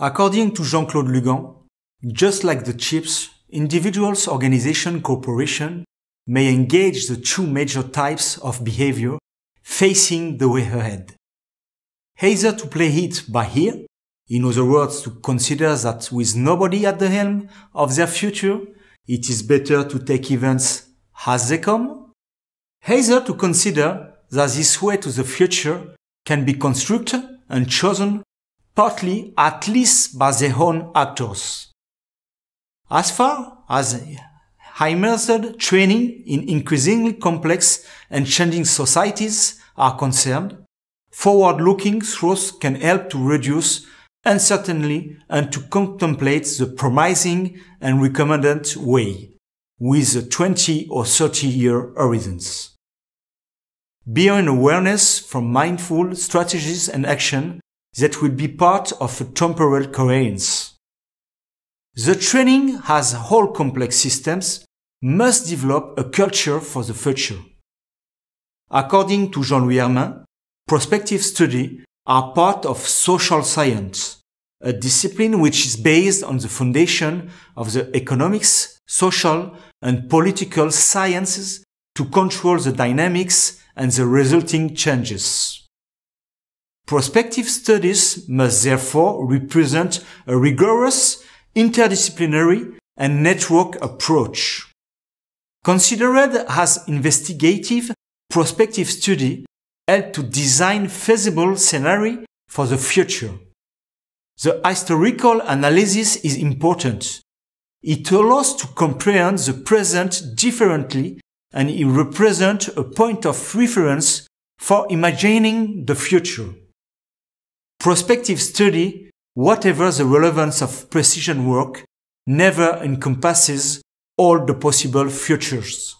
According to Jean-Claude Lugan, just like the chips, individuals, organization, corporation may engage the two major types of behavior facing the way ahead. Either to play it by ear, in other words, to consider that with nobody at the helm of their future, it is better to take events as they come. Either to consider that this way to the future can be constructed and chosen partly at least by their own actors. As far as immersed training in increasingly complex and changing societies are concerned, forward-looking thoughts can help to reduce uncertainty and to contemplate the promising and recommended way with 20 or 30 year horizons. Beyond awareness from mindful strategies and action that will be part of a temporal coherence. The training has whole complex systems must develop a culture for the future. According to Jean-Louis Hermin, prospective study are part of social science, a discipline which is based on the foundation of the economics, social and political sciences to control the dynamics and the resulting changes. Prospective studies must therefore represent a rigorous, interdisciplinary and network approach. Considered as investigative, prospective study help to design feasible scenario for the future. The historical analysis is important. It allows to comprehend the present differently and it represents a point of reference for imagining the future. Prospective study, whatever the relevance of precision work, never encompasses all the possible futures.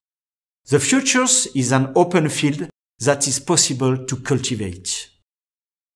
The futures is an open field that is possible to cultivate.